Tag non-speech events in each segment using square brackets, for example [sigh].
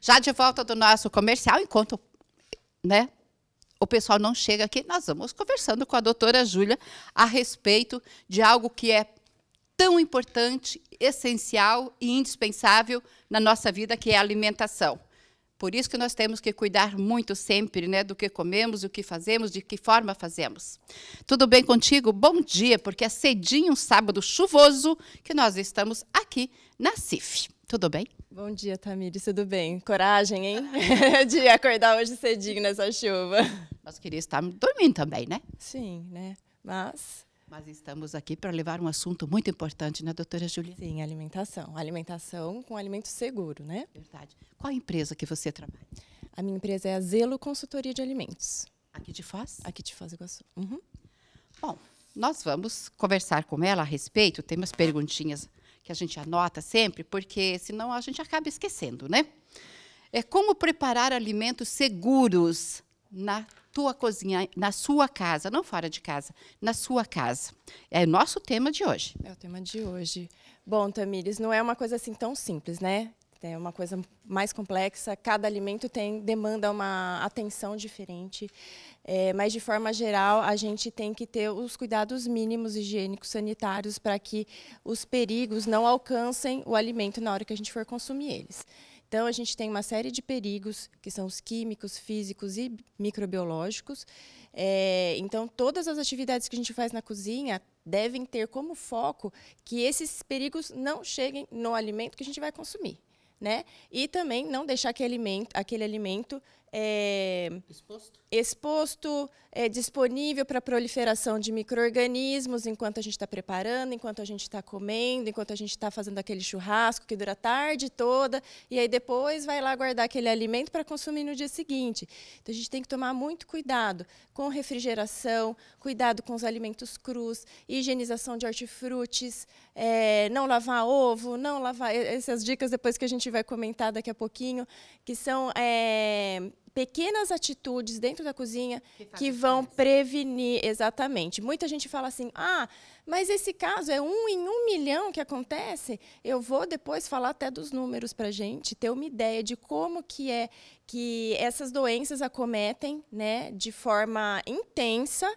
Já de volta do nosso comercial, enquanto né, o pessoal não chega aqui, nós vamos conversando com a doutora Júlia a respeito de algo que é tão importante, essencial e indispensável na nossa vida, que é a alimentação. Por isso que nós temos que cuidar muito sempre né, do que comemos, do que fazemos, de que forma fazemos. Tudo bem contigo? Bom dia, porque é cedinho, um sábado chuvoso, que nós estamos aqui na CIF. Tudo bem? Bom dia, Tamires. Tudo bem? Coragem, hein? [laughs] De acordar hoje cedinho nessa chuva. Nós queríamos estar dormindo também, né? Sim, né? Mas mas estamos aqui para levar um assunto muito importante, né, doutora Julia? Sim, alimentação. Alimentação com alimento seguro, né? Verdade. Qual a empresa que você trabalha? A minha empresa é a Zelo Consultoria de Alimentos. Aqui de Foz? Aqui de Foz igual. Iguaçu. Uhum. Bom, nós vamos conversar com ela a respeito. Tem umas perguntinhas que a gente anota sempre, porque senão a gente acaba esquecendo, né? É como preparar alimentos seguros na tua cozinha, na sua casa, não fora de casa, na sua casa. É o nosso tema de hoje. É o tema de hoje. Bom, Tamires, não é uma coisa assim tão simples, né? É uma coisa mais complexa, cada alimento tem demanda uma atenção diferente, é, mas de forma geral a gente tem que ter os cuidados mínimos higiênicos sanitários para que os perigos não alcancem o alimento na hora que a gente for consumir eles. Então, a gente tem uma série de perigos, que são os químicos, físicos e microbiológicos. É, então, todas as atividades que a gente faz na cozinha devem ter como foco que esses perigos não cheguem no alimento que a gente vai consumir né? E também não deixar aquele alimento, aquele alimento é, exposto, exposto é, disponível para proliferação de micro-organismos enquanto a gente está preparando, enquanto a gente está comendo, enquanto a gente está fazendo aquele churrasco que dura a tarde toda, e aí depois vai lá guardar aquele alimento para consumir no dia seguinte. Então a gente tem que tomar muito cuidado com refrigeração, cuidado com os alimentos crus, higienização de hortifrutis, é, não lavar ovo, não lavar. Essas dicas depois que a gente vai comentar daqui a pouquinho, que são. É, pequenas atitudes dentro da cozinha que, que vão diferença. prevenir, exatamente. Muita gente fala assim, ah, mas esse caso é um em um milhão que acontece. Eu vou depois falar até dos números para gente ter uma ideia de como que é que essas doenças acometem, né, de forma intensa,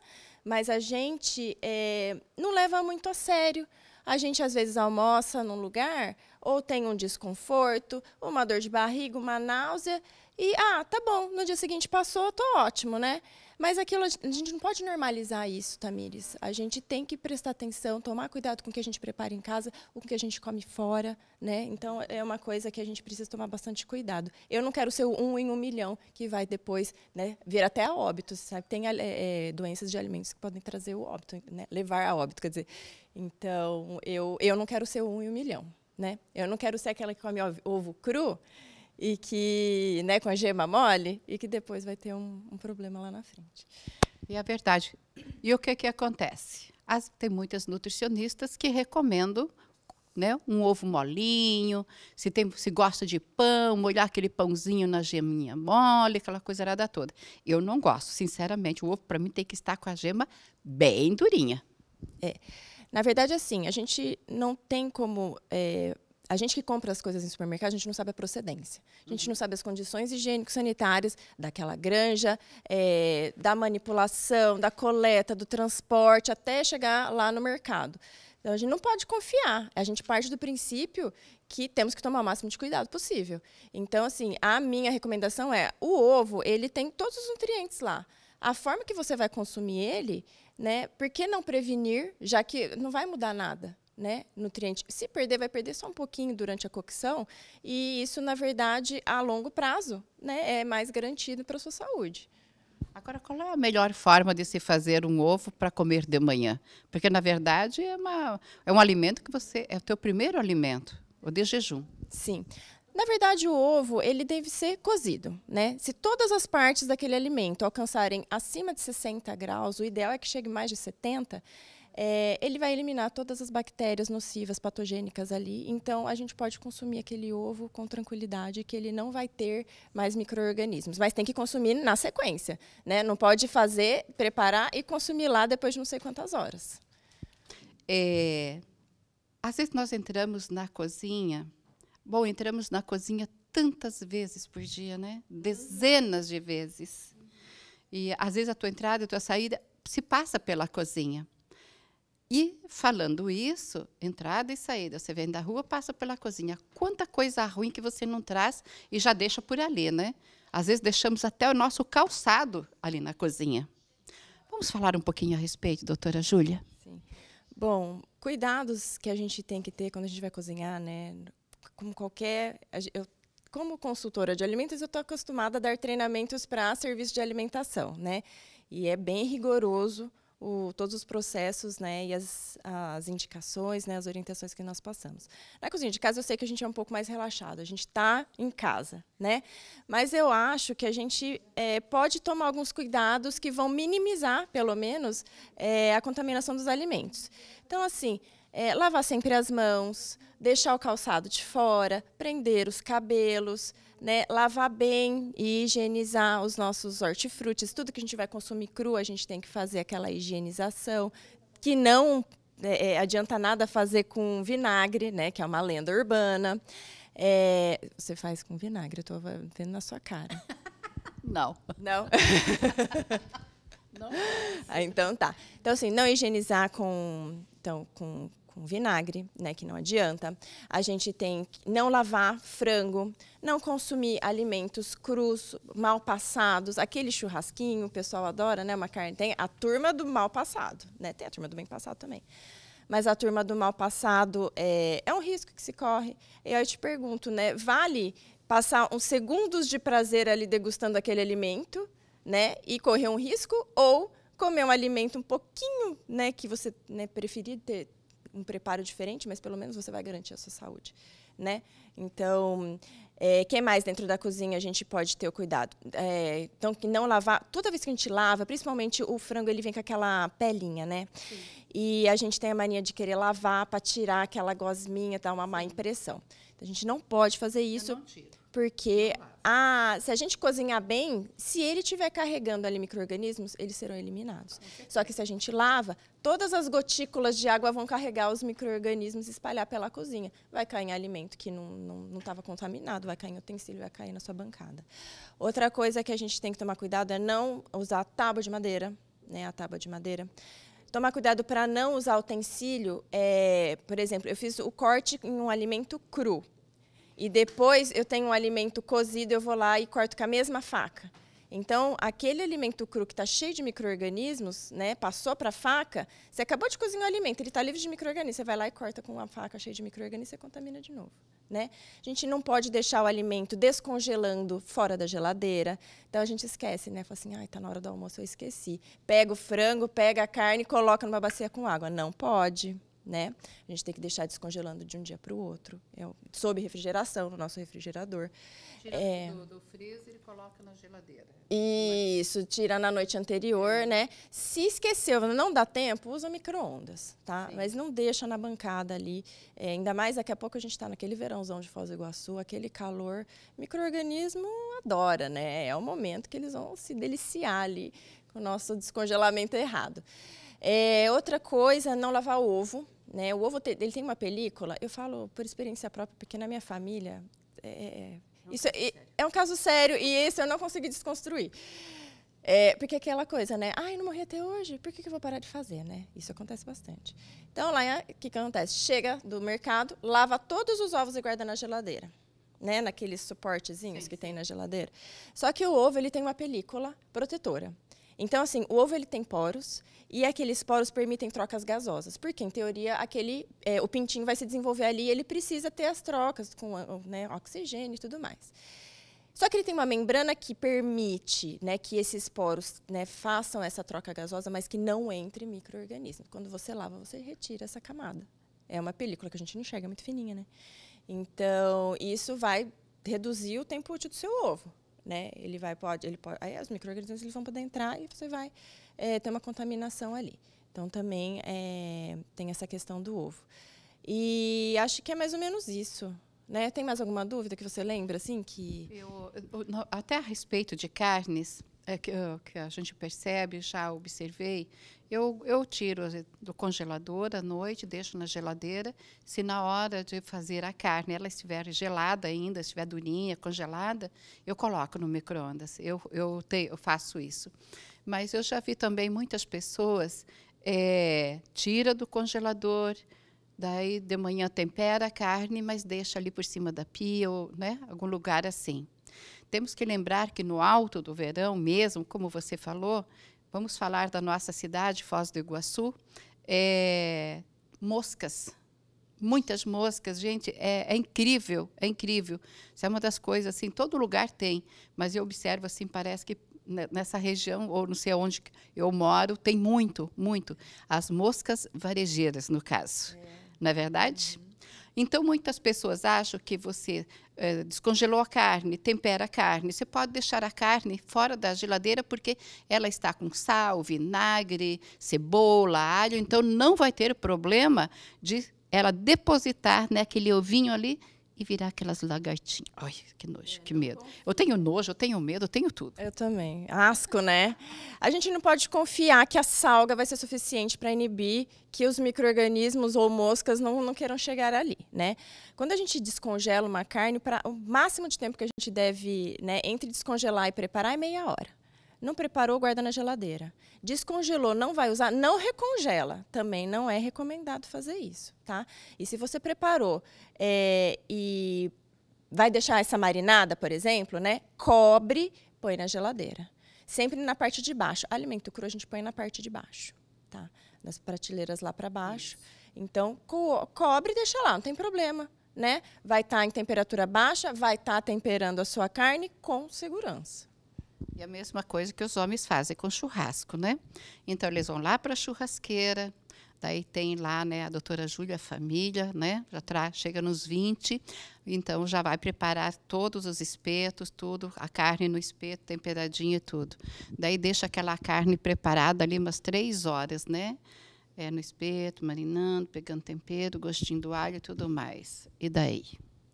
mas a gente é, não leva muito a sério. A gente às vezes almoça num lugar ou tem um desconforto, uma dor de barriga, uma náusea e, ah, tá bom, no dia seguinte passou, tô ótimo, né? Mas aquilo, a gente não pode normalizar isso, Tamires. A gente tem que prestar atenção, tomar cuidado com o que a gente prepara em casa, com o que a gente come fora, né? Então, é uma coisa que a gente precisa tomar bastante cuidado. Eu não quero ser um em um milhão que vai depois, né, vir até a óbito, sabe? Tem é, é, doenças de alimentos que podem trazer o óbito, né? Levar a óbito, quer dizer. Então, eu, eu não quero ser um em um milhão, né? Eu não quero ser aquela que come ovo cru e que, né, com a gema mole, e que depois vai ter um, um problema lá na frente. E a é verdade. E o que que acontece? As, tem muitas nutricionistas que recomendam né, um ovo molinho, se, tem, se gosta de pão, molhar aquele pãozinho na geminha mole, aquela coisa arada toda. Eu não gosto, sinceramente. O ovo, para mim, tem que estar com a gema bem durinha. É. Na verdade, assim, a gente não tem como é, a gente que compra as coisas em supermercado, a gente não sabe a procedência. A gente uhum. não sabe as condições higiênico-sanitárias daquela granja, é, da manipulação, da coleta, do transporte, até chegar lá no mercado. Então, a gente não pode confiar. A gente parte do princípio que temos que tomar o máximo de cuidado possível. Então, assim, a minha recomendação é, o ovo, ele tem todos os nutrientes lá. A forma que você vai consumir ele, né, por que não prevenir, já que não vai mudar nada? né, nutriente. Se perder, vai perder só um pouquinho durante a cocção, e isso, na verdade, a longo prazo, né, é mais garantido para a sua saúde. Agora, qual é a melhor forma de se fazer um ovo para comer de manhã? Porque, na verdade, é, uma, é um alimento que você. É o teu primeiro alimento, o de jejum. Sim. Na verdade, o ovo ele deve ser cozido, né? Se todas as partes daquele alimento alcançarem acima de 60 graus, o ideal é que chegue mais de 70 é, ele vai eliminar todas as bactérias nocivas, patogênicas ali. Então, a gente pode consumir aquele ovo com tranquilidade, que ele não vai ter mais micro-organismos. Mas tem que consumir na sequência. Né? Não pode fazer, preparar e consumir lá depois de não sei quantas horas. É, às vezes nós entramos na cozinha. Bom, entramos na cozinha tantas vezes por dia, né? Dezenas de vezes. E às vezes a tua entrada, a tua saída se passa pela cozinha. E falando isso, entrada e saída, você vem da rua, passa pela cozinha. Quanta coisa ruim que você não traz e já deixa por ali, né? Às vezes deixamos até o nosso calçado ali na cozinha. Vamos falar um pouquinho a respeito, doutora Júlia? Sim. Bom, cuidados que a gente tem que ter quando a gente vai cozinhar, né? Como qualquer. Eu, como consultora de alimentos, eu estou acostumada a dar treinamentos para serviço de alimentação, né? E é bem rigoroso o, todos os processos né, e as, as indicações, né, as orientações que nós passamos. Na cozinha de casa, eu sei que a gente é um pouco mais relaxado, a gente está em casa, né? mas eu acho que a gente é, pode tomar alguns cuidados que vão minimizar, pelo menos, é, a contaminação dos alimentos. Então, assim, é, lavar sempre as mãos, deixar o calçado de fora, prender os cabelos, né, lavar bem e higienizar os nossos hortifrutis. Tudo que a gente vai consumir cru, a gente tem que fazer aquela higienização, que não é, é adianta nada fazer com vinagre, né, que é uma lenda urbana. É, você faz com vinagre, eu estou vendo na sua cara. Não. Não? não. [laughs] Ah, então tá. Então, assim, não higienizar com, então, com com vinagre, né, que não adianta. A gente tem que não lavar frango, não consumir alimentos crus, mal passados, aquele churrasquinho, o pessoal adora, né, uma carne tem a turma do mal passado, né? Tem a turma do bem passado também. Mas a turma do mal passado é, é um risco que se corre. E aí eu te pergunto, né, vale passar uns segundos de prazer ali degustando aquele alimento, né, e correr um risco ou comer um alimento um pouquinho, né, que você né, preferir ter um preparo diferente, mas pelo menos você vai garantir a sua saúde, né? Então, é, que mais dentro da cozinha a gente pode ter o cuidado? É, então, que não lavar. Toda vez que a gente lava, principalmente o frango, ele vem com aquela pelinha, né? Sim. E a gente tem a mania de querer lavar para tirar aquela gosminha, dar uma má impressão. Então, a gente não pode fazer isso. Eu não tiro. Porque a, ah, se a gente cozinhar bem, se ele estiver carregando ali micro-organismos, eles serão eliminados. Só que se a gente lava, todas as gotículas de água vão carregar os micro-organismos e espalhar pela cozinha. Vai cair em alimento que não estava contaminado, vai cair em utensílio, vai cair na sua bancada. Outra coisa que a gente tem que tomar cuidado é não usar a tábua de madeira, né, a tábua de madeira tomar cuidado para não usar utensílio. É, por exemplo, eu fiz o corte em um alimento cru e depois eu tenho um alimento cozido, eu vou lá e corto com a mesma faca. Então, aquele alimento cru que está cheio de micro-organismos, né, passou para a faca, você acabou de cozinhar o alimento, ele está livre de micro-organismos, você vai lá e corta com uma faca cheia de micro-organismos e contamina de novo. Né? A gente não pode deixar o alimento descongelando fora da geladeira. Então a gente esquece, né? Fala assim, ai, está na hora do almoço, eu esqueci. Pega o frango, pega a carne e coloca numa bacia com água. Não pode né? A gente tem que deixar descongelando de um dia para o outro. É sob refrigeração no nosso refrigerador. Tira é... do, do freezer e coloca na geladeira. Isso, tira na noite anterior, né? Se esqueceu, não dá tempo, usa micro-ondas, tá? Sim. Mas não deixa na bancada ali. É, ainda mais daqui a pouco a gente está naquele verãozão de Foz do Iguaçu, aquele calor. Microorganismo adora, né? É o momento que eles vão se deliciar ali com o nosso descongelamento errado. É, outra coisa, não lavar o ovo, né? O ovo ele tem uma película, eu falo por experiência própria, porque na minha família. É, é, é isso é, é, um caso sério e esse eu não consegui desconstruir. É, porque aquela coisa, né? Ai, não morri até hoje, por que, que eu vou parar de fazer, né? Isso acontece bastante. Então, lá, o que, que acontece? Chega do mercado, lava todos os ovos e guarda na geladeira. Né, naqueles suportezinhos sim, que sim. tem na geladeira. Só que o ovo ele tem uma película protetora. Então, assim, o ovo ele tem poros e aqueles poros permitem trocas gasosas, porque em teoria aquele, é, o pintinho vai se desenvolver ali, e ele precisa ter as trocas com né, oxigênio e tudo mais. Só que ele tem uma membrana que permite né, que esses poros né, façam essa troca gasosa, mas que não entre -organismos. Quando você lava, você retira essa camada. É uma película que a gente não enxerga, é muito fininha, né? Então, isso vai reduzir o tempo útil do seu ovo né? Ele vai pode, ele pode, aí os microrganismos eles vão poder entrar e você vai é, ter uma contaminação ali. Então também é, tem essa questão do ovo. E acho que é mais ou menos isso. Né? Tem mais alguma dúvida que você lembra assim que eu, eu, até a respeito de carnes é que, é, que a gente percebe, já observei eu, eu tiro do congelador à noite, deixo na geladeira. Se na hora de fazer a carne ela estiver gelada ainda, estiver durinha, congelada, eu coloco no micro-ondas. Eu, eu, te, eu faço isso. Mas eu já vi também muitas pessoas é, tira do congelador, daí de manhã tempera a carne, mas deixa ali por cima da pia ou né, algum lugar assim. Temos que lembrar que no alto do verão mesmo, como você falou, Vamos falar da nossa cidade, Foz do Iguaçu. É, moscas, muitas moscas, gente, é, é, incrível, é incrível. Isso é uma das coisas, assim, todo lugar tem, mas eu observo, assim, parece que nessa região, ou não sei onde eu moro, tem muito, muito. As moscas varejeiras, no caso. É. Não é verdade? Então, muitas pessoas acham que você eh, descongelou a carne, tempera a carne. Você pode deixar a carne fora da geladeira porque ela está com sal, vinagre, cebola, alho. Então, não vai ter problema de ela depositar naquele né, ovinho ali e virar aquelas lagartinhas. Ai, que nojo, que medo. Eu tenho nojo, eu tenho medo, eu tenho tudo. Eu também. Asco, né? A gente não pode confiar que a salga vai ser suficiente para inibir que os micro-organismos ou moscas não, não queiram chegar ali, né? Quando a gente descongela uma carne, para o máximo de tempo que a gente deve, né, entre descongelar e preparar é meia hora. Não preparou, guarda na geladeira. Descongelou, não vai usar, não recongela. Também não é recomendado fazer isso, tá? E se você preparou é, e vai deixar essa marinada, por exemplo, né? Cobre, põe na geladeira. Sempre na parte de baixo. Alimento cru a gente põe na parte de baixo, tá? Nas prateleiras lá para baixo. Então, co cobre e deixa lá, não tem problema. Né? Vai estar tá em temperatura baixa, vai estar tá temperando a sua carne com segurança. E a mesma coisa que os homens fazem com churrasco, né? Então eles vão lá para a churrasqueira, daí tem lá, né, a doutora Júlia Família, né? Já tra chega nos 20, então já vai preparar todos os espetos, tudo, a carne no espeto, temperadinha e tudo. Daí deixa aquela carne preparada ali umas três horas, né? É, no espeto, marinando, pegando tempero, gostinho do alho e tudo mais. E daí?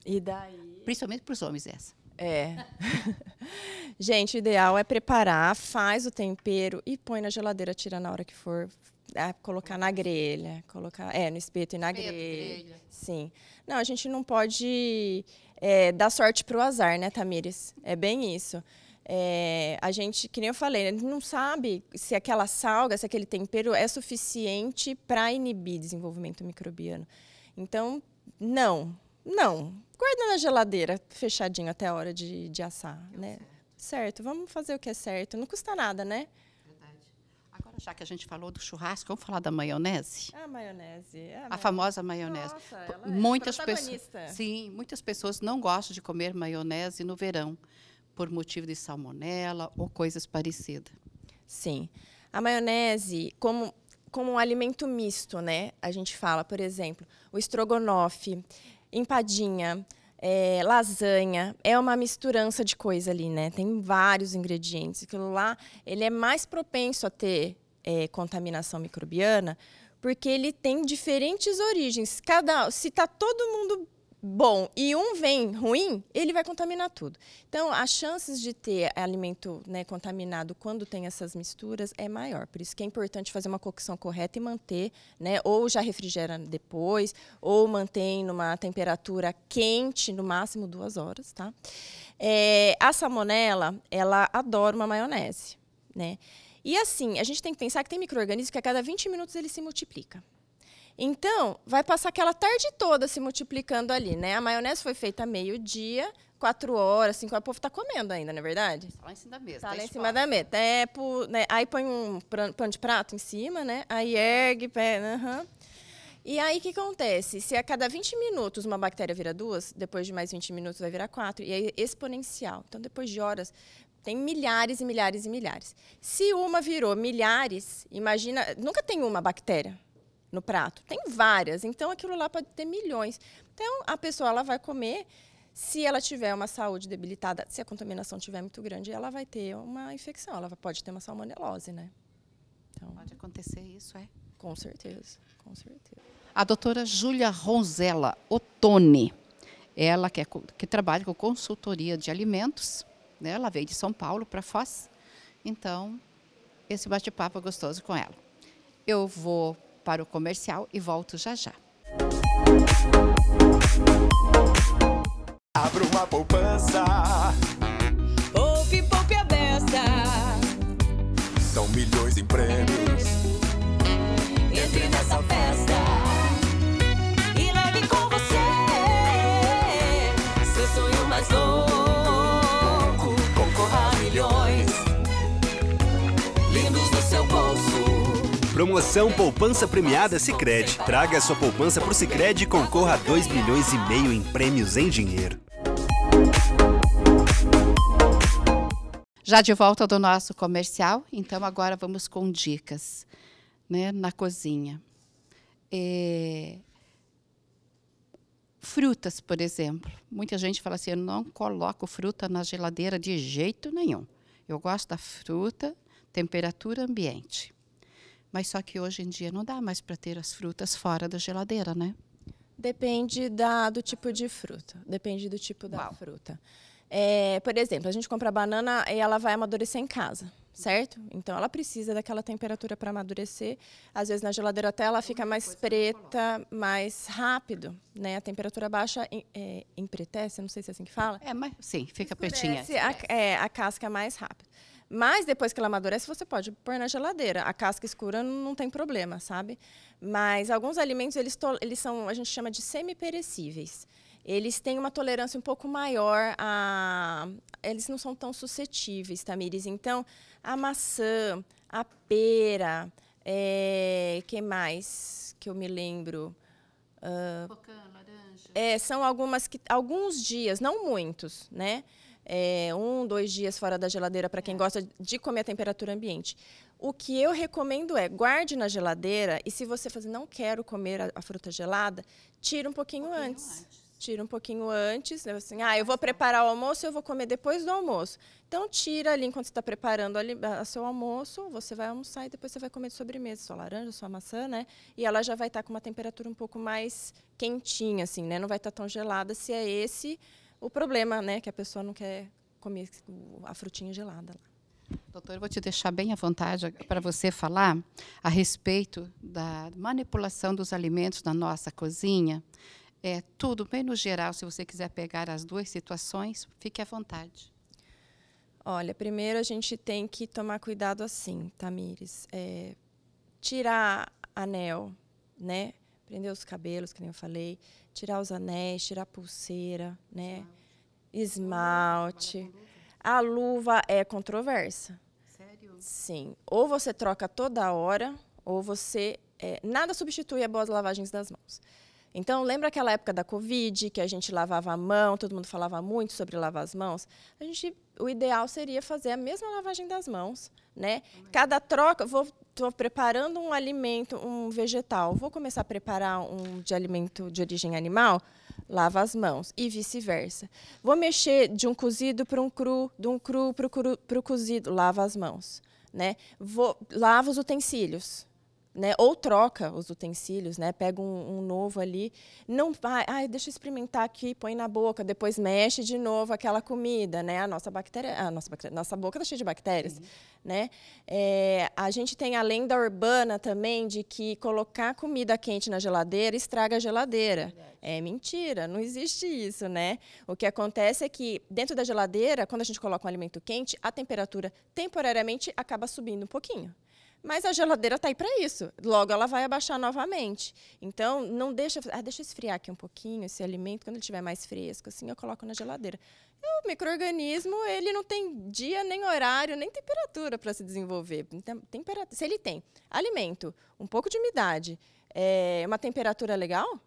E daí? Principalmente para os homens essa. É. [laughs] Gente, o ideal é preparar, faz o tempero e põe na geladeira, tira na hora que for. É, colocar na grelha, colocar é no espeto e na grelha. grelha. Sim. Não, a gente não pode é, dar sorte para o azar, né, Tamires? É bem isso. É, a gente, que nem eu falei, a gente não sabe se aquela salga, se aquele tempero é suficiente para inibir desenvolvimento microbiano. Então, não, não guarda na geladeira, fechadinho até a hora de, de assar, é né? Certo. certo. vamos fazer o que é certo. Não custa nada, né? Verdade. Agora, já que a gente falou do churrasco, vamos falar da maionese? A maionese. É a, a famosa maionese. Nossa, ela é muitas pessoas, Sim, muitas pessoas não gostam de comer maionese no verão, por motivo de salmonela ou coisas parecidas. Sim. A maionese, como como um alimento misto, né? A gente fala, por exemplo, o estrogonofe empadinha, é, lasanha, é uma misturança de coisa ali, né? Tem vários ingredientes. Aquilo lá, ele é mais propenso a ter é, contaminação microbiana, porque ele tem diferentes origens. Cada, se tá todo mundo bom e um vem ruim, ele vai contaminar tudo. Então, as chances de ter alimento né, contaminado quando tem essas misturas é maior. Por isso que é importante fazer uma cocção correta e manter, né, ou já refrigera depois, ou mantém numa temperatura quente, no máximo duas horas. Tá? É, a salmonela, ela adora uma maionese. Né? E assim, a gente tem que pensar que tem micro que a cada 20 minutos ele se multiplica. Então, vai passar aquela tarde toda se multiplicando ali, né? A maionese foi feita meio-dia, quatro horas, cinco horas, o povo está comendo ainda, não é verdade? Está lá em cima da mesa. Está tá lá em espaço. cima da mesa. É, né? Aí põe um pano de prato em cima, né? Aí ergue, pé, uhum. E aí o que acontece? Se a cada 20 minutos uma bactéria vira duas, depois de mais 20 minutos vai virar quatro, e é exponencial. Então, depois de horas, tem milhares e milhares e milhares. Se uma virou milhares, imagina, nunca tem uma bactéria no prato. Tem várias, então aquilo lá pode ter milhões. Então a pessoa ela vai comer, se ela tiver uma saúde debilitada, se a contaminação tiver muito grande, ela vai ter uma infecção, ela pode ter uma salmonelose, né? Então, pode acontecer isso, é? Com certeza, com certeza. A doutora Júlia Ronzella Ottoni, ela que, é, que trabalha com consultoria de alimentos, né? ela veio de São Paulo para Foz, então esse bate-papo é gostoso com ela. Eu vou para o comercial e volto já já. Abra uma poupança. Poupe, poupe a beça. São milhões em prêmios Promoção Poupança Premiada Sicredi. Traga sua poupança pro Sicredi e concorra a 2 milhões e meio em prêmios em dinheiro. Já de volta do nosso comercial, então agora vamos com dicas né, na cozinha. É... Frutas, por exemplo. Muita gente fala assim: eu não coloco fruta na geladeira de jeito nenhum. Eu gosto da fruta, temperatura ambiente. Mas só que hoje em dia não dá mais para ter as frutas fora da geladeira, né? Depende da, do tipo de fruta. Depende do tipo da Uau. fruta. É, por exemplo, a gente compra banana e ela vai amadurecer em casa, certo? Então ela precisa daquela temperatura para amadurecer. Às vezes na geladeira até ela fica mais preta, mais rápido, né? A temperatura baixa é, empretece, não sei se é assim que fala. É, mas sim, fica Escurece pretinha. É, a, é, a casca mais rápido. Mas depois que ela amadurece, você pode pôr na geladeira. A casca escura não tem problema, sabe? Mas alguns alimentos, eles, eles são, a gente chama de semi-perecíveis. Eles têm uma tolerância um pouco maior a. Eles não são tão suscetíveis, Tamires. Então, a maçã, a pera, é... que mais que eu me lembro? Uh... Pocã, laranja. É, são algumas que. Alguns dias, não muitos, né? é, um, dois dias fora da geladeira para quem é. gosta de comer a temperatura ambiente. O que eu recomendo é guarde na geladeira e se você fazer assim, não quero comer a, a fruta gelada, tira um pouquinho, um pouquinho antes. antes. Tira um pouquinho antes, né? assim, ah, eu vou preparar o almoço, eu vou comer depois do almoço. Então tira ali enquanto você está preparando ali a seu almoço, você vai almoçar e depois você vai comer de sobremesa, sua laranja, sua maçã, né? E ela já vai estar tá com uma temperatura um pouco mais quentinha, assim, né? Não vai estar tá tão gelada se é esse o problema, né, que a pessoa não quer comer a frutinha gelada lá. Doutor, eu vou te deixar bem à vontade para você falar a respeito da manipulação dos alimentos na nossa cozinha. É tudo bem no geral, se você quiser pegar as duas situações, fique à vontade. Olha, primeiro a gente tem que tomar cuidado assim, Tamires. É, tirar anel, né? prender os cabelos, que nem eu falei, tirar os anéis, tirar a pulseira, né? Esmalte. A luva é controversa. Sério? Sim. Ou você troca toda hora, ou você. É, nada substitui a boas lavagens das mãos. Então, lembra aquela época da Covid, que a gente lavava a mão, todo mundo falava muito sobre lavar as mãos? A gente, o ideal seria fazer a mesma lavagem das mãos, né? Cada troca, vou estou preparando um alimento, um vegetal, vou começar a preparar um de alimento de origem animal, lava as mãos e vice-versa. Vou mexer de um cozido para um cru, de um cru para o cozido, lava as mãos, né? Vou lava os utensílios, né? Ou troca os utensílios, né? Pega um, um novo ali, não vai, ah, deixa eu experimentar aqui, põe na boca, depois mexe de novo aquela comida, né? A nossa bactéria, a nossa bactéria, nossa boca está cheia de bactérias, né? É, a gente tem a lenda urbana também de que colocar comida quente na geladeira estraga a geladeira. É, é mentira, não existe isso, né? O que acontece é que dentro da geladeira, quando a gente coloca um alimento quente, a temperatura temporariamente acaba subindo um pouquinho. Mas a geladeira está aí para isso. Logo ela vai abaixar novamente. Então, não deixa. Ah, deixa eu esfriar aqui um pouquinho esse alimento. Quando ele estiver mais fresco, assim, eu coloco na geladeira. O microorganismo, ele não tem dia, nem horário, nem temperatura para se desenvolver. Então, temperatura, se ele tem alimento, um pouco de umidade, é, uma temperatura legal,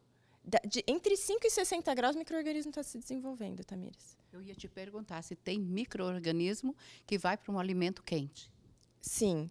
de, entre 5 e 60 graus, o microorganismo está se desenvolvendo, Tamires. Eu ia te perguntar se tem microorganismo que vai para um alimento quente. Sim.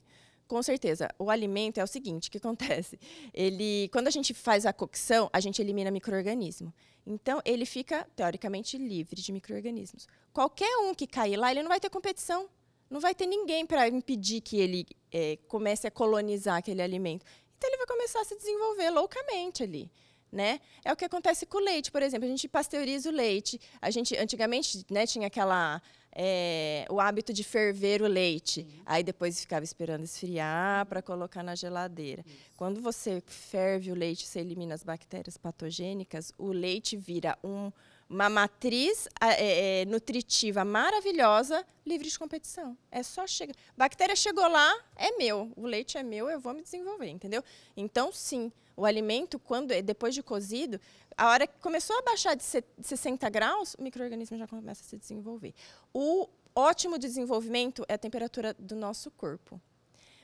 Com certeza. O alimento é o seguinte, o que acontece? Ele, quando a gente faz a cocção, a gente elimina microorganismo. Então ele fica teoricamente livre de microorganismos. Qualquer um que cair lá, ele não vai ter competição. Não vai ter ninguém para impedir que ele é, comece a colonizar aquele alimento. Então ele vai começar a se desenvolver loucamente ali. Né? É o que acontece com o leite, por exemplo. A gente pasteuriza o leite. A gente antigamente né, tinha aquela é, o hábito de ferver o leite. Aí depois ficava esperando esfriar para colocar na geladeira. Isso. Quando você ferve o leite, você elimina as bactérias patogênicas, o leite vira um, uma matriz é, é, nutritiva maravilhosa, livre de competição. É só chegar. Bactéria chegou lá, é meu. O leite é meu, eu vou me desenvolver, entendeu? Então, sim, o alimento, quando é, depois de cozido, a hora que começou a baixar de 60 graus, o microorganismo já começa a se desenvolver. O ótimo desenvolvimento é a temperatura do nosso corpo.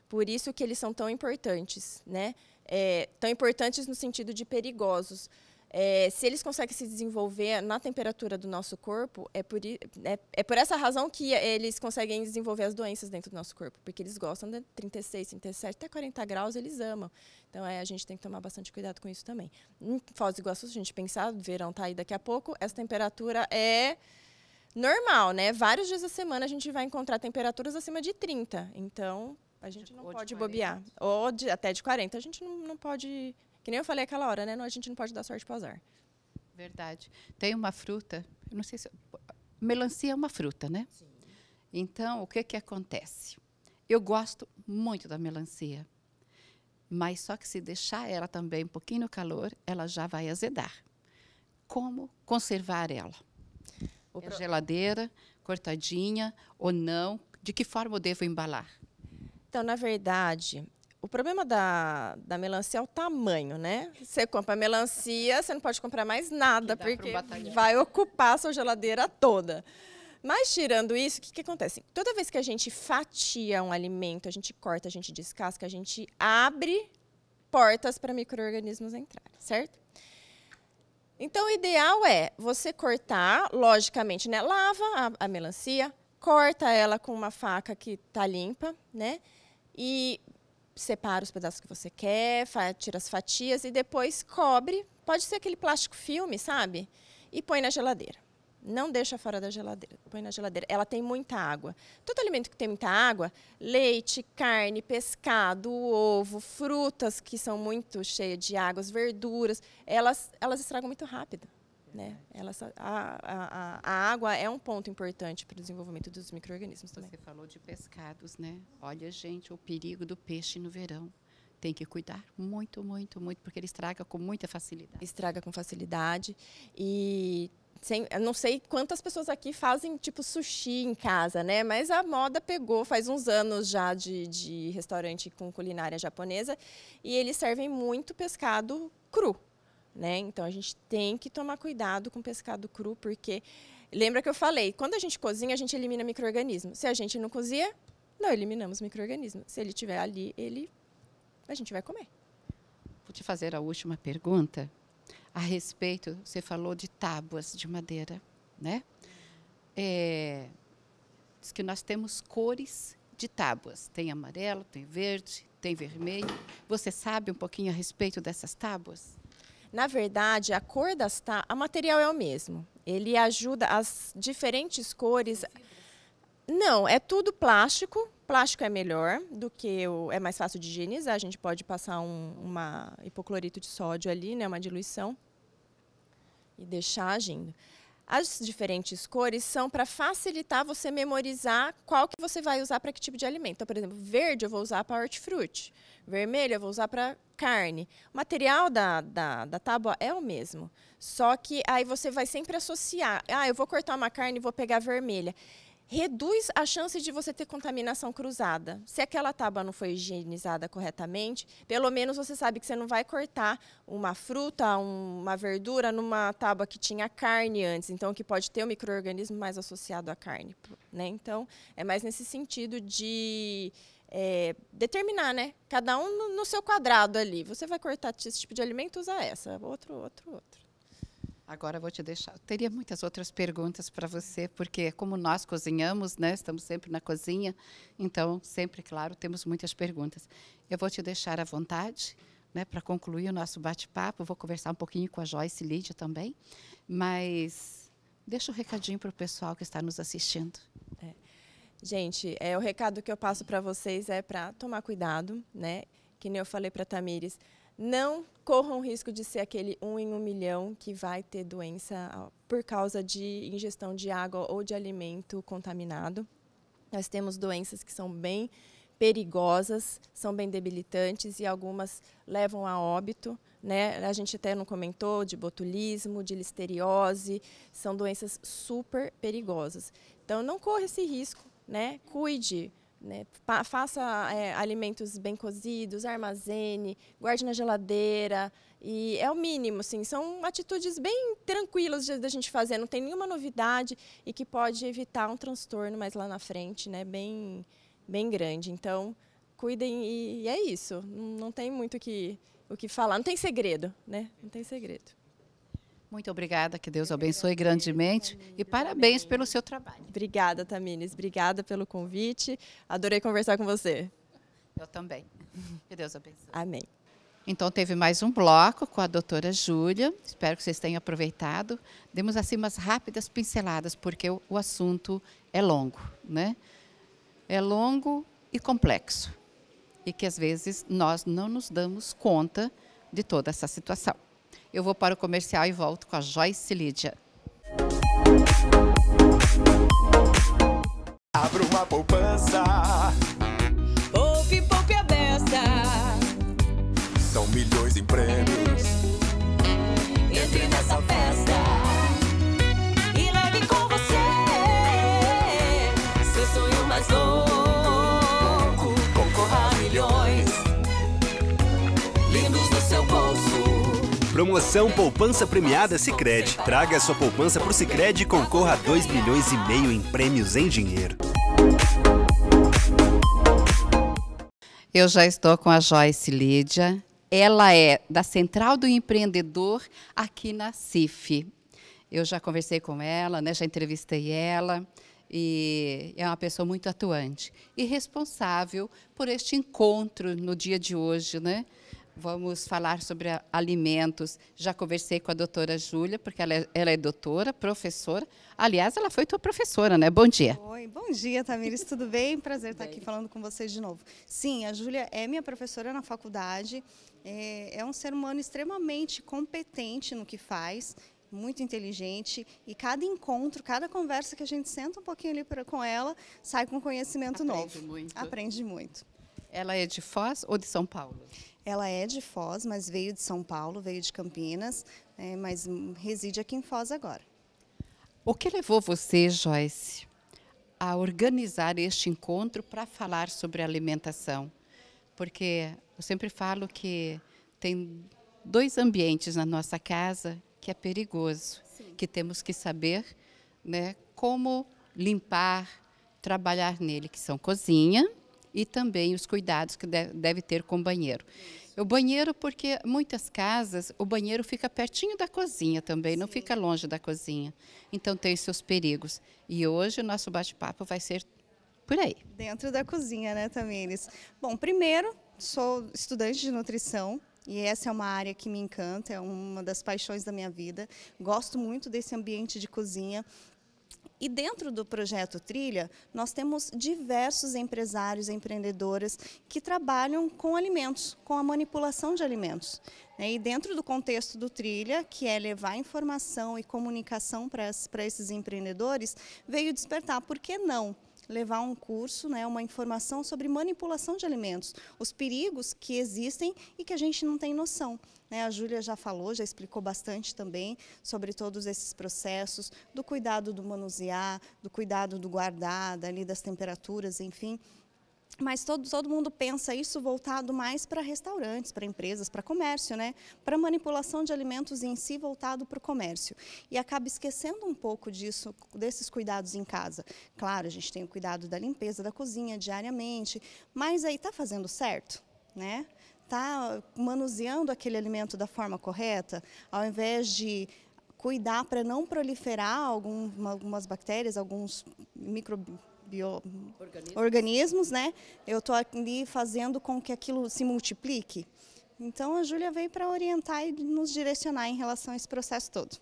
Por isso que eles são tão importantes, né? É, tão importantes no sentido de perigosos. É, se eles conseguem se desenvolver na temperatura do nosso corpo, é por, é, é por essa razão que eles conseguem desenvolver as doenças dentro do nosso corpo, porque eles gostam de 36, 37, até 40 graus eles amam. Então é, a gente tem que tomar bastante cuidado com isso também. Em Foz do Iguaçu, se a gente pensar, o verão tá aí daqui a pouco, essa temperatura é normal, né? Vários dias da semana a gente vai encontrar temperaturas acima de 30, então a gente não pode bobear. Ou de, até de 40, a gente não, não pode que nem eu falei aquela hora, né? Não, a gente não pode dar sorte para o azar. Verdade. Tem uma fruta, não sei se. Melancia é uma fruta, né? Sim. Então, o que, que acontece? Eu gosto muito da melancia, mas só que se deixar ela também um pouquinho no calor, ela já vai azedar. Como conservar ela? Na é pro... geladeira, cortadinha ou não? De que forma eu devo embalar? Então, na verdade, o problema da, da melancia é o tamanho, né? Você compra melancia, você não pode comprar mais nada, porque vai ocupar a sua geladeira toda. Mas tirando isso, o que, que acontece? Toda vez que a gente fatia um alimento, a gente corta, a gente descasca, a gente abre portas para micro-organismos entrarem, certo? Então, o ideal é você cortar, logicamente, né? Lava a, a melancia, corta ela com uma faca que está limpa, né? E separa os pedaços que você quer, tira as fatias e depois cobre. Pode ser aquele plástico filme, sabe? E põe na geladeira. Não deixa fora da geladeira, põe na geladeira. Ela tem muita água. Todo alimento que tem muita água, leite, carne, pescado, ovo, frutas que são muito cheias de águas, verduras, elas, elas estragam muito rápido. Né? Ela, a, a, a, água é um ponto importante para o desenvolvimento dos micro-organismos também. Você falou de pescados, né? Olha, gente, o perigo do peixe no verão. Tem que cuidar muito, muito, muito, porque ele estraga com muita facilidade. Estraga com facilidade. E sem, não sei quantas pessoas aqui fazem tipo sushi em casa, né? Mas a moda pegou faz uns anos já de, de restaurante com culinária japonesa e eles servem muito pescado cru né? Então a gente tem que tomar cuidado com pescado cru, porque lembra que eu falei, quando a gente cozinha, a gente elimina micro-organismos. Se a gente não cozinha, não eliminamos micro-organismos. Se ele estiver ali, ele a gente vai comer. Vou te fazer a última pergunta a respeito. Você falou de tábuas de madeira, né? É, diz que nós temos cores de tábuas. Tem amarelo, tem verde, tem vermelho. Você sabe um pouquinho a respeito dessas tábuas? Na verdade, a cor das tá, a material é o mesmo. Ele ajuda as diferentes cores. Não, é tudo plástico. Plástico é melhor do que o, é mais fácil de higienizar. A gente pode passar um uma hipoclorito de sódio ali, né, uma diluição e deixar agindo. As diferentes cores são para facilitar você memorizar qual que você vai usar para que tipo de alimento. Então, por exemplo, verde eu vou usar para hortifruti, vermelho eu vou usar para carne. O material da, da, da tábua é o mesmo, só que aí você vai sempre associar. Ah, eu vou cortar uma carne e vou pegar vermelha reduz a chance de você ter contaminação cruzada. Se aquela tábua não foi higienizada corretamente, pelo menos você sabe que você não vai cortar uma fruta, uma verdura numa tábua que tinha carne antes, então que pode ter um microorganismo mais associado à carne, né? Então é mais nesse sentido de é, determinar, né? Cada um no seu quadrado ali. Você vai cortar esse tipo de alimento, usa essa, outro, outro, outro. Agora vou te deixar. teria muitas outras perguntas para você, porque como nós cozinhamos, né, estamos sempre na cozinha, então sempre, claro, temos muitas perguntas. Eu vou te deixar à vontade, né, para concluir o nosso bate-papo. Vou conversar um pouquinho com a Joyce Lídia também, mas deixa um recadinho para o pessoal que está nos assistindo. É. Gente, é o recado que eu passo para vocês é para tomar cuidado, né? Que nem eu falei para Tamires não corram o risco de ser aquele um em um milhão que vai ter doença ah, por causa de ingestão de água ou de alimento contaminado. Nós temos doenças que são bem perigosas, são bem debilitantes e algumas levam a óbito. Né? A gente até não comentou de botulismo, de listeriose, são doenças super perigosas. Então, não corra esse risco, né? cuide, né? Faça é, alimentos bem cozidos, armazene, guarde na geladeira. E é o mínimo, sim. São atitudes bem tranquilas da gente fazer, não tem nenhuma novidade e que pode evitar um transtorno mais lá na frente, né? Bem, bem grande. Então, cuidem e, e é isso. Não, não tem muito que, o que falar, não tem segredo, né? Não tem segredo. Muito obrigada, que Deus abençoe grandemente e parabéns pelo seu trabalho. Obrigada, Tamines. Obrigada pelo convite. Adorei conversar com você. Eu também. Que Deus abençoe. Amém. Então teve mais um bloco com a doutora Júlia. Espero que vocês tenham aproveitado. Demos assim umas rápidas pinceladas, porque o assunto é longo, né? É longo e complexo. E que às vezes nós não nos damos conta de toda essa situação. Eu vou para o comercial e volto com a Joyce Lídia. Abra uma poupança. Poupe, poupe a besta. São milhões em prêmios. Entre nessa festa. E leve com você. Seu sonho mais novo. Promoção Poupança Premiada Sicredi. Traga sua poupança pro Sicredi e concorra a 2 milhões e meio em prêmios em dinheiro. Eu já estou com a Joyce Lídia. Ela é da Central do Empreendedor aqui na CIF. Eu já conversei com ela, né? já entrevistei ela e é uma pessoa muito atuante e responsável por este encontro no dia de hoje, né? vamos falar sobre alimentos. Já conversei com a doutora Júlia, porque ela é, ela é, doutora, professora. Aliás, ela foi tua professora, né? Bom dia. Oi, bom dia, Tamires. Tudo bem? Prazer estar aqui falando com vocês de novo. Sim, a Júlia é minha professora na faculdade. É, é um ser humano extremamente competente no que faz muito inteligente e cada encontro, cada conversa que a gente senta um pouquinho ali pra, com ela, sai com conhecimento Aprende novo. Muito. Aprende muito. Ela é de Foz ou de São Paulo? Ela é de Foz, mas veio de São Paulo, veio de Campinas, né, mas reside aqui em Foz agora. O que levou você, Joyce, a organizar este encontro para falar sobre alimentação? Porque eu sempre falo que tem dois ambientes na nossa casa que é perigoso, Sim. que temos que saber né, como limpar, trabalhar nele, que são cozinha e também os cuidados que deve ter com o banheiro. O banheiro, porque muitas casas, o banheiro fica pertinho da cozinha também, Sim. não fica longe da cozinha. Então tem seus perigos. E hoje o nosso bate-papo vai ser por aí. Dentro da cozinha, né, Tamires? Bom, primeiro, sou estudante de nutrição, e essa é uma área que me encanta, é uma das paixões da minha vida. Gosto muito desse ambiente de cozinha. E dentro do projeto Trilha, nós temos diversos empresários e empreendedoras que trabalham com alimentos, com a manipulação de alimentos. Né? E dentro do contexto do Trilha, que é levar informação e comunicação para esses empreendedores, veio despertar, por que não? levar um curso, né, uma informação sobre manipulação de alimentos, os perigos que existem e que a gente não tem noção. Né? A Júlia já falou, já explicou bastante também sobre todos esses processos, do cuidado do manusear, do cuidado do guardar, ali das temperaturas, enfim mas todo, todo mundo pensa isso voltado mais para restaurantes, para empresas, para comércio, né? Para manipulação de alimentos em si voltado para o comércio. E acaba esquecendo um pouco disso, desses cuidados em casa. Claro, a gente tem o cuidado da limpeza da cozinha diariamente, mas aí está fazendo certo, né? está manuseando aquele alimento da forma correta, ao invés de cuidar para não proliferar algum, algumas bactérias, alguns micro organismos. organismos, né? Eu estou ali fazendo com que aquilo se multiplique. Então a Júlia veio para orientar e nos direcionar em relação a esse processo todo.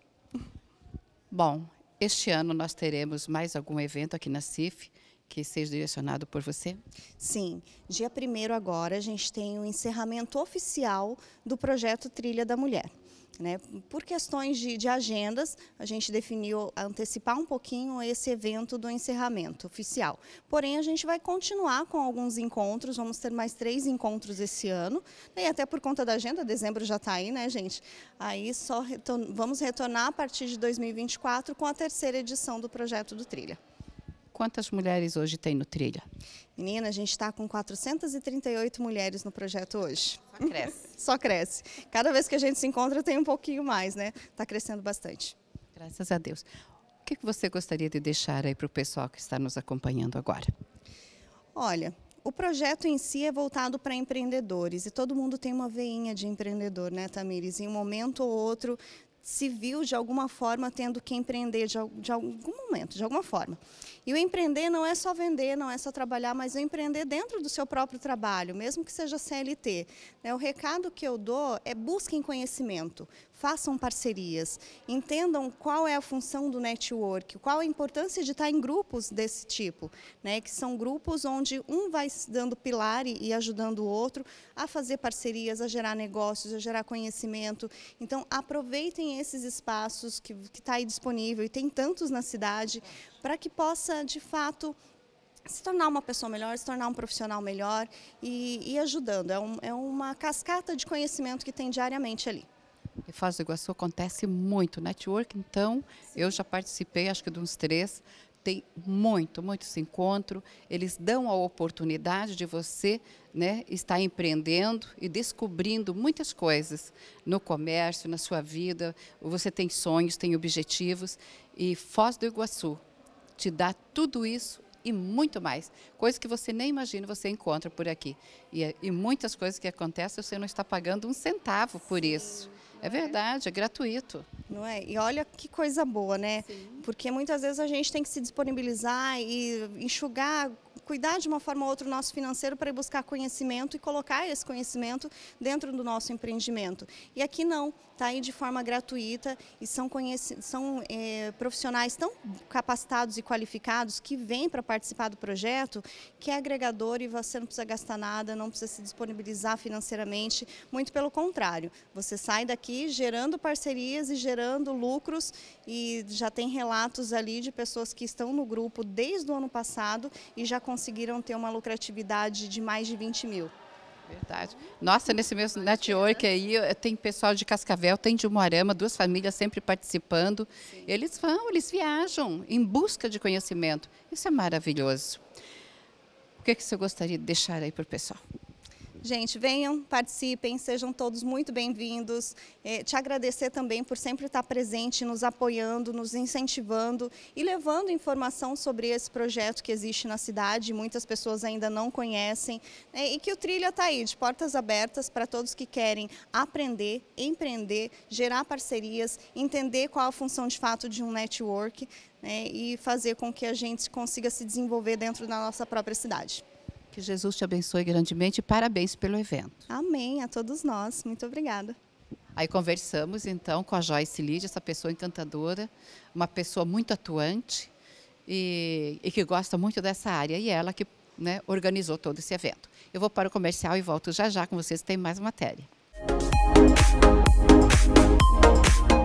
Bom, este ano nós teremos mais algum evento aqui na CIF que seja direcionado por você? Sim, dia 1 agora a gente tem o encerramento oficial do projeto Trilha da Mulher. Né? Por questões de, de, agendas, a gente definiu antecipar um pouquinho esse evento do encerramento oficial. Porém, a gente vai continuar com alguns encontros, vamos ter mais três encontros esse ano, e até por conta da agenda, dezembro já está aí, né, gente? Aí só retor vamos retornar a partir de 2024 com a terceira edição do projeto do Trilha. Quantas mulheres hoje tem no Trilha? Menina, a gente está com 438 mulheres no projeto hoje. Só cresce. [laughs] Só cresce. Cada vez que a gente se encontra tem um pouquinho mais, né? Está crescendo bastante. Graças a Deus. O que é você gostaria de deixar aí para o pessoal que está nos acompanhando agora? Olha, o projeto em si é voltado para empreendedores e todo mundo tem uma veinha de empreendedor, né, Tamires? Em um momento ou outro se viu de alguma forma tendo que empreender de, de algum momento, de alguma forma. E o empreender não é só vender, não é só trabalhar, mas o empreender dentro do seu próprio trabalho, mesmo que seja CLT. Né, o recado que eu dou é busquem conhecimento, façam parcerias, entendam qual é a função do network, qual a importância de estar em grupos desse tipo, né, que são grupos onde um vai dando pilar e ajudando o outro a fazer parcerias, a gerar negócios, a gerar conhecimento. Então, aproveitem esses espaços que está aí disponível, e tem tantos na cidade, para que possa, de fato, se tornar uma pessoa melhor, se tornar um profissional melhor e, e ajudando. É, um, é uma cascata de conhecimento que tem diariamente ali. Em Foz do Iguaçu acontece muito network, então eu já participei, acho que de uns três. Tem muito, muitos encontros. Eles dão a oportunidade de você né, estar empreendendo e descobrindo muitas coisas no comércio, na sua vida. Você tem sonhos, tem objetivos. E Foz do Iguaçu te dá tudo isso e muito mais. Coisas que você nem imagina você encontra por aqui. E, é, e muitas coisas que acontecem, você não está pagando um centavo por isso. É verdade, é gratuito. Não é? E olha que coisa boa, né? Sim. Porque muitas vezes a gente tem que se disponibilizar e enxugar cuidar de uma forma ou outra o nosso financeiro para ir buscar conhecimento e colocar esse conhecimento dentro do nosso empreendimento. E aqui não, está aí de forma gratuita e são, são é, profissionais tão capacitados e qualificados que vêm para participar do projeto, que é agregador e você não precisa gastar nada, não precisa se disponibilizar financeiramente, muito pelo contrário, você sai daqui gerando parcerias e gerando lucros e já tem relatos ali de pessoas que estão no grupo desde o ano passado e já conseguem conseguiram ter uma lucratividade de mais de 20 mil. Verdade. Nossa, nesse mesmo network né? aí, tem pessoal de Cascavel, tem de Moarama, duas famílias sempre participando. Sim. Eles vão, eles viajam em busca de conhecimento. Isso é maravilhoso. O que, é que você gostaria de deixar aí para o pessoal? Gente, venham, participem, sejam todos muito bem-vindos. É, te agradecer também por sempre estar presente, nos apoiando, nos incentivando e levando informação sobre esse projeto que existe na cidade, muitas pessoas ainda não conhecem, né, e que o Trilha está aí, de portas abertas para todos que querem aprender, empreender, gerar parcerias, entender qual a função de fato de um network né, e fazer com que a gente consiga se desenvolver dentro da nossa própria cidade. Que Jesus te abençoe grandemente e parabéns pelo evento. Amém, a todos nós. Muito obrigada. Aí conversamos então com a Joyce Lídia, essa pessoa encantadora, uma pessoa muito atuante e, e que gosta muito dessa área. E ela que né, organizou todo esse evento. Eu vou para o comercial e volto já já com vocês, tem mais matéria. Música